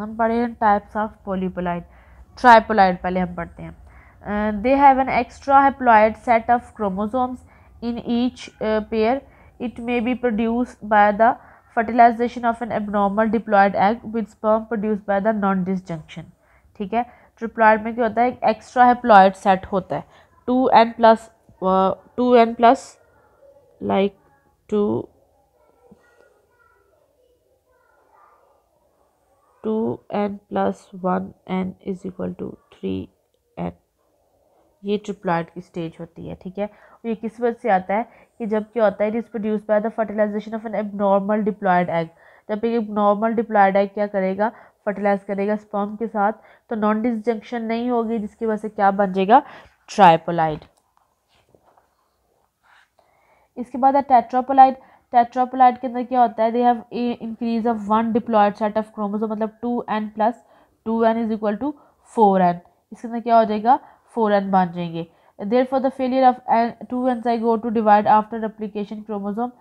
हम पढ़े हैं टाइप्स ऑफ पोलीपोलाइड ट्राइपोलाइड पहले हम पढ़ते हैं they have an extra haploid set of chromosomes in each pair it may be produce by the fertilisation of an abnormal diploid egg with sperm produce by the non disjunction ठीक है triploid में क्या होता है एक extra haploid set होता है two n plus two n plus like two two n plus one n is equal to three n ये ट्रिप्लॉयड की स्टेज होती है ठीक है ये किस वजह से आता है कि जब क्या होता है it is produce by the fertilisation of an एब नॉर्मल डिप्लॉयड एग जब एक नॉर्मल डिप्लॉयड एग क्या करेगा फर्टिलाइज करेगा स्पर्म के साथ तो नॉन डिसजंक्शन नहीं होगी जिसकी वजह से क्या बन जाएगा ट्राइपोलाइड इसके बाद है टेट्रापोलाइड टेट्रापोलाइट के अंदर क्या होता है they have a increase of one diploid set of chromosome मतलब two n plus two n is equal to four n इसके अंदर क्या हो जाएगा फोर एन बन जाएंगे therefore the failure of n two n go to divide after application chromosome